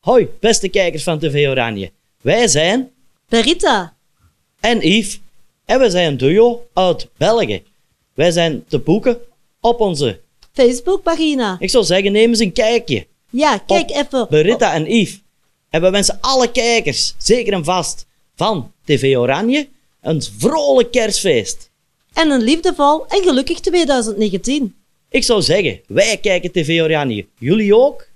Hoi, beste kijkers van TV Oranje. Wij zijn... Berita. En Yves. En we zijn een duo uit België. Wij zijn te boeken op onze... Facebookpagina. Ik zou zeggen, neem eens een kijkje. Ja, kijk even. Berita en Yves. En we wensen alle kijkers, zeker en vast, van TV Oranje, een vrolijk kerstfeest. En een liefdevol en gelukkig 2019. Ik zou zeggen, wij kijken TV Oranje. Jullie ook?